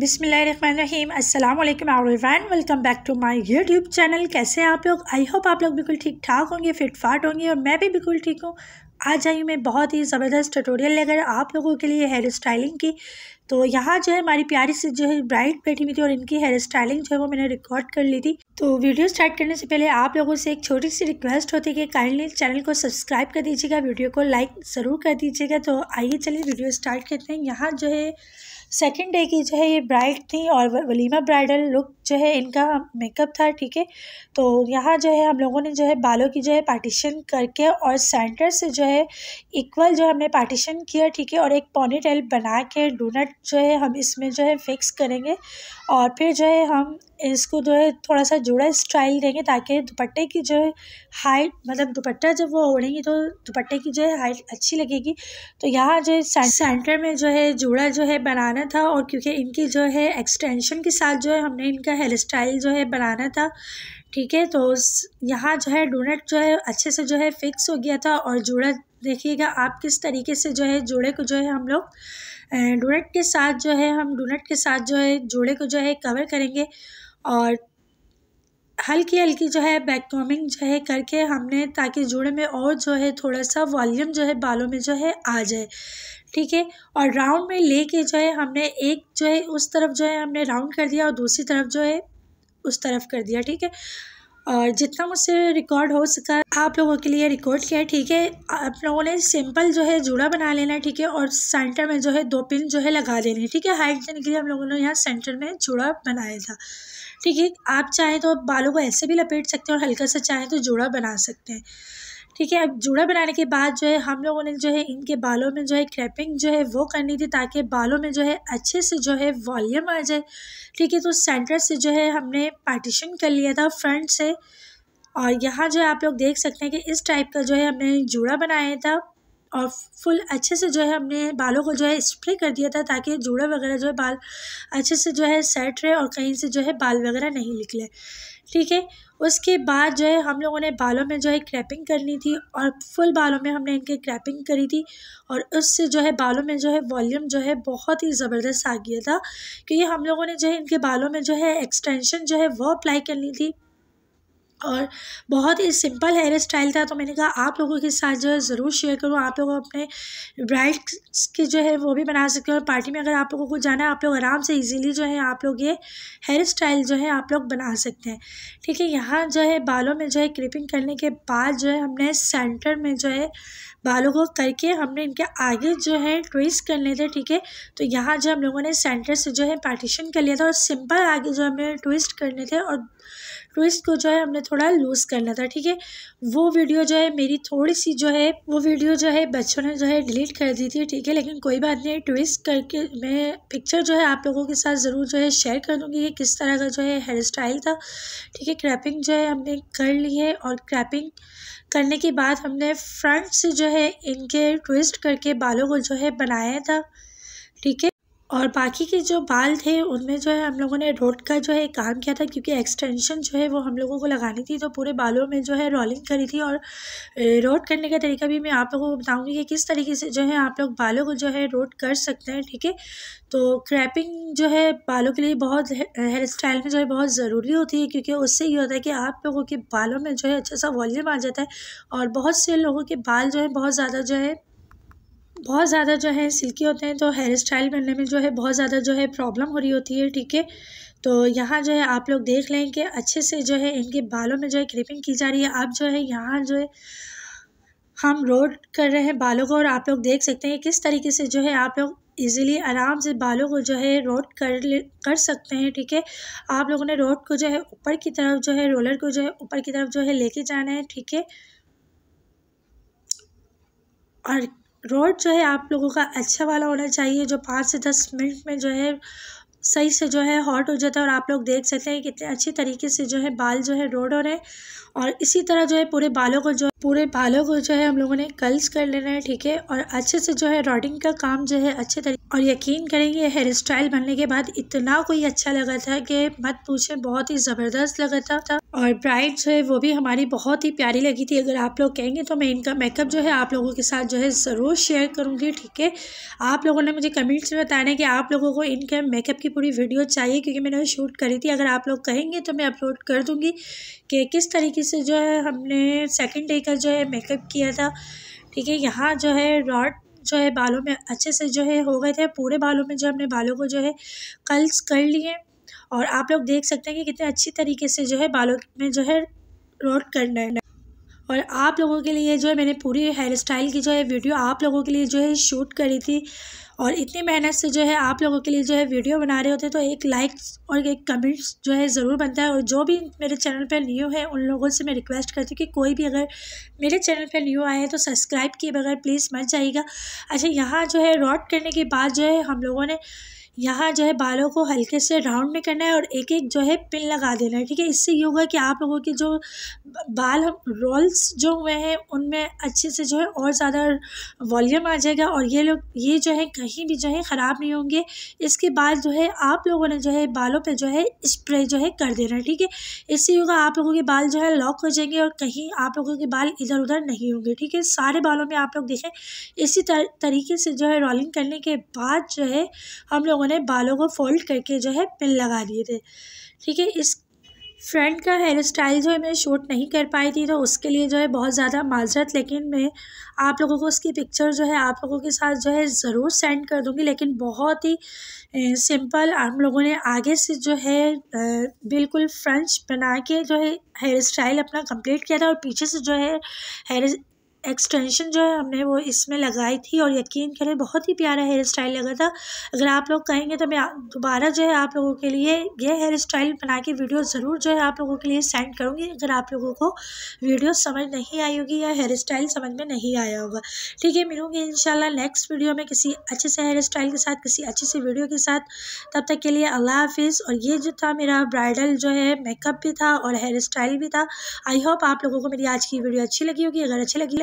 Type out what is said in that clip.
बिसमीम अल्लाम आरवान welcome back to my YouTube channel कैसे आप लोग आई होप आप लोग बिल्कुल ठीक ठाक होंगे फिट फाट होंगे और मैं भी बिल्कुल ठीक हूँ आज आई मैं बहुत ही ज़बरदस्त ट्यूटोरियल लेकर आप लोगों के लिए हेयर स्टाइलिंग की तो यहाँ जो है हमारी प्यारी सी जो है ब्राइट बैठी हुई थी और इनकी हेयर स्टाइलिंग जो है वो मैंने रिकॉर्ड कर ली थी तो वीडियो स्टार्ट करने से पहले आप लोगों से एक छोटी सी रिक्वेस्ट होती है कि काइंडली चैनल को सब्सक्राइब कर दीजिएगा वीडियो को लाइक ज़रूर कर दीजिएगा तो आइए चलिए वीडियो स्टार्ट करते हैं यहाँ जो है सेकेंड डे की जो है ये ब्राइड थी और वलीमा ब्राइडल लुक जो है इनका मेकअप था ठीक है तो यहाँ जो है हम लोगों ने जो है बालों की जो है पार्टीशन करके और सेंटर से जो है इक्वल जो हमने पार्टीशन किया ठीक है और एक पॉनी टेल बना के डोनट जो है हम इसमें जो है फिक्स करेंगे और फिर जो है हम इसको जो है थोड़ा सा जुड़ा स्टाइल देंगे ताकि दुपट्टे की जो है हाइट मतलब दुपट्टा जब वो ओढ़ेंगी तो दुपट्टे की जो है हाइट अच्छी लगेगी तो यहाँ जो है सेंटर में जो है जुड़ा जो है बनाना बनाना था और क्योंकि इनकी जो है एक्सटेंशन के साथ जो है हमने इनका हेयर स्टाइल जो है बनाना था ठीक है तो यहाँ जो है डोनट जो है अच्छे से जो है फिक्स हो गया था और जुड़ा देखिएगा आप किस तरीके से जो है जोड़े को जो है हम लोग डोनट के साथ जो है हम डोनट के साथ जो है जोड़े को जो है कवर करेंगे और हल्की हल्की जो है बैक कॉमिंग जो है करके हमने ताकि जोड़े में और जो है थोड़ा सा वॉल्यूम जो है बालों में जो है आ जाए ठीक है और राउंड में ले के जो है हमने एक जो है उस तरफ जो है हमने राउंड कर दिया और दूसरी तरफ जो है उस तरफ कर दिया ठीक है और जितना मुझसे रिकॉर्ड हो सका आप लोगों के लिए रिकॉर्ड किया है ठीक है आप लोगों ने सिंपल जो है जूड़ा बना लेना है ठीक है और सेंटर में जो है दो पिन जो है लगा देने ठीक है हाइट देने के लिए हम लोगों ने यहाँ सेंटर में जूड़ा बनाया था ठीक है आप चाहें तो बालों को ऐसे भी लपेट सकते हैं और हल्का सा चाहें तो जूड़ा बना सकते हैं ठीक है अब जूड़ा बनाने के बाद जो है हम लोगों ने जो है इनके बालों में जो है क्रैपिंग जो है वो करनी थी ताकि बालों में जो है अच्छे से जो है वॉल्यूम आ जाए ठीक है तो सेंटर से जो है हमने पार्टीशन कर लिया था फ्रंट से और यहाँ जो है आप लोग देख सकते हैं कि इस टाइप का जो है हमने जूड़ा बनाया था और फुल अच्छे से जो है हमने बालों को जो है स्प्रे कर दिया था ताकि जूड़े वगैरह जो है बाल अच्छे से जो है सेट रहे और कहीं से जो है बाल वगैरह नहीं निकले ठीक है उसके बाद जो है हम लोगों ने बालों में जो है क्रैपिंग करनी थी और फुल बालों में हमने इनके क्रैपिंग करी थी और उससे जो है बालों में जो है वॉल्यूम जो है बहुत ही ज़बरदस्त आ गया था क्योंकि हम लोगों ने जो है इनके बालों में जो है एक्सटेंशन जो है वो अप्लाई करनी थी और बहुत ही सिंपल हेयर स्टाइल था तो मैंने कहा आप लोगों के साथ जो है ज़रूर शेयर करूँ आप लोग अपने ब्राइड्स के जो है वो भी बना सकते हो और पार्टी में अगर आप लोगों को जाना है आप लोग आराम से इजीली जो है आप लोग ये हेयर स्टाइल जो है आप लोग बना सकते हैं ठीक है यहाँ जो है बालों में जो है क्लिपिंग करने के बाद जो है हमने सेंटर में जो है बालों को करके हमने इनके आगे जो है ट्विस्ट कर करने थे ठीक है तो यहाँ जो हम लोगों ने सेंटर से जो है पार्टीशन कर लिया था और सिंपल आगे जो हमें ट्विस्ट करने थे और ट्विस्ट को जो है हमने थोड़ा लूज़ करना था ठीक है वो वीडियो जो है मेरी थोड़ी सी जो है वो वीडियो जो है बच्चों ने जो है डिलीट कर दी थी ठीक है लेकिन कोई बात नहीं ट्विस्ट करके मैं पिक्चर जो है आप लोगों के साथ ज़रूर जो है शेयर कर दूँगी कि किस तरह का जो है हेयर स्टाइल था ठीक है क्रैपिंग जो है हमने कर ली है और क्रैपिंग करने के बाद हमने फ्रंट से जो है इनके ट्विस्ट करके बालों को जो है बनाया था ठीक है और बाकी के जो बाल थे उनमें जो है हम लोगों ने रोड का जो है काम किया था क्योंकि एक्सटेंशन जो है वो हम लोगों को लगानी थी तो पूरे बालों में जो है रोलिंग करी थी और रोड करने का तरीका भी मैं आप लोगों को बताऊँगी कि किस तरीके से जो है आप लोग बालों को जो है रोड कर सकते हैं ठीक है तो क्रैपिंग जो है बालों के लिए बहुत हेयर स्टाइल में जो है बहुत ज़रूरी होती है क्योंकि उससे ये होता है कि आप लोगों के बालों में जो है अच्छा सा वॉल्यूम आ जाता है और बहुत से लोगों के बाल जो है बहुत ज़्यादा जो है बहुत ज़्यादा जो है सिल्की होते हैं तो हेयर स्टाइल बनने में जो है बहुत ज़्यादा जो है प्रॉब्लम हो रही होती है ठीक है तो यहाँ जो है आप लोग देख लें कि अच्छे से जो है इनके बालों में जो है क्लिपिंग की जा रही है आप जो है यहाँ जो है हम रोड कर रहे हैं बालों को और आप लोग देख सकते हैं किस तरीके से जो है आप लोग इजीली आराम से बालों को जो है रोड कर ले कर सकते हैं ठीक है आप लोगों ने रोड को जो है ऊपर की तरफ जो है रोलर को जो है ऊपर की तरफ जो है लेके जाना है ठीक है और रोड जो है आप लोगों का अच्छा वाला होना चाहिए जो पाँच से दस मिनट में जो है सही से जो है हॉट हो जाता है और आप लोग देख सकते हैं कितने अच्छी तरीके से जो है बाल जो है रोड हो रहे हैं और इसी तरह जो है पूरे बालों को जो पूरे बालों को जो है हम लोगों ने कल्स कर लेना है ठीक है और अच्छे से जो है रॉडिंग का काम जो है अच्छे तरीके और यकीन करेंगे हेयर स्टाइल बनने के बाद इतना कोई अच्छा लगा था कि मत पूछे बहुत ही ज़बरदस्त लगा था, था और ब्राइड जो है वो भी हमारी बहुत ही प्यारी लगी थी अगर आप लोग कहेंगे तो मैं इनका मेकअप जो है आप लोगों के साथ जो है ज़रूर शेयर करूँगी ठीक है आप लोगों ने मुझे कमेंट्स में बताना है कि आप लोगों को इनके मेकअप की पूरी वीडियो चाहिए क्योंकि मैंने शूट करी थी अगर आप लोग कहेंगे तो मैं अपलोड कर दूँगी कि किस तरीके से जो है हमने सेकंड डे का जो है मेकअप किया था ठीक है यहाँ जो है रॉड जो है बालों में अच्छे से जो है हो गए थे पूरे बालों में जो हमने बालों को जो है कल्स कर लिए और आप लोग देख सकते हैं कि कितने अच्छी तरीके से जो है बालों में जो है रॉड करना है और आप लोगों के लिए जो है मैंने पूरी हेयर स्टाइल की जो है वीडियो आप लोगों के लिए जो है शूट करी थी और इतनी मेहनत से जो है आप लोगों के लिए जो है वीडियो बना रहे होते हैं तो एक लाइक और एक कमेंट्स जो है ज़रूर बनता है और जो भी मेरे चैनल पर न्यू है उन लोगों से मैं रिक्वेस्ट करती हूँ कि कोई भी अगर मेरे चैनल पर न्यू आए तो सब्सक्राइब किए बगैर प्लीज़ मत जाइएगा अच्छा यहाँ जो है रॉड करने के बाद जो है हम लोगों ने यहाँ जो है बालों को हल्के से राउंड में करना है और एक एक जो है पिन लगा देना है ठीक है इससे ये होगा कि आप लोगों के जो बाल रोल्स जो हुए हैं उनमें अच्छे से जो है और ज़्यादा वॉल्यूम आ जाएगा और ये लोग ये जो है कहीं भी जो है ख़राब नहीं होंगे इसके बाद जो है आप लोगों ने जो है बालों पर जो है स्प्रे जो है कर देना है ठीक है इससे होगा आप लोगों के बाल जो है लॉक हो जाएंगे और कहीं आप लोगों के बाल इधर उधर नहीं होंगे ठीक है सारे बालों में आप लोग देखें इसी तर, तरीके से जो है रोलिंग करने के बाद जो है हम लोगों उन्होंने बालों को फोल्ड करके जो है पिन लगा दिए थे ठीक है इस फ्रंट का हेयर स्टाइल जो है मैं शूट नहीं कर पाई थी तो उसके लिए जो है बहुत ज़्यादा माजरत लेकिन मैं आप लोगों को उसकी पिक्चर जो है आप लोगों के साथ जो है ज़रूर सेंड कर दूँगी लेकिन बहुत ही सिंपल हम लोगों ने आगे से जो है बिल्कुल फ्रेंच बना के जो है हेयर स्टाइल अपना कंप्लीट किया था और पीछे से जो है हेयर एक्सटेंशन जो है हमने वो इसमें लगाई थी और यकीन करें बहुत ही प्यारा हेयर स्टाइल लगा था अगर आप लोग कहेंगे तो मैं दोबारा जो है आप लोगों के लिए ये हेयर स्टाइल बना के वीडियो ज़रूर जो है आप लोगों के लिए सेंड करूँगी अगर आप लोगों को वीडियो समझ नहीं आई होगी या हेयर स्टाइल समझ में नहीं आया होगा ठीक है मिलूँगी इन नेक्स्ट वीडियो में किसी अच्छे से हेयर स्टाइल के साथ किसी अच्छी सी वीडियो के साथ तब तक के लिए अल्लाह हाफिज़ और ये जो था मेरा ब्राइडल जो है मेकअप भी था और हेयर स्टाइल भी था आई होप आप लोगों को मेरी आज की वीडियो अच्छी लगी होगी अगर अच्छी लगी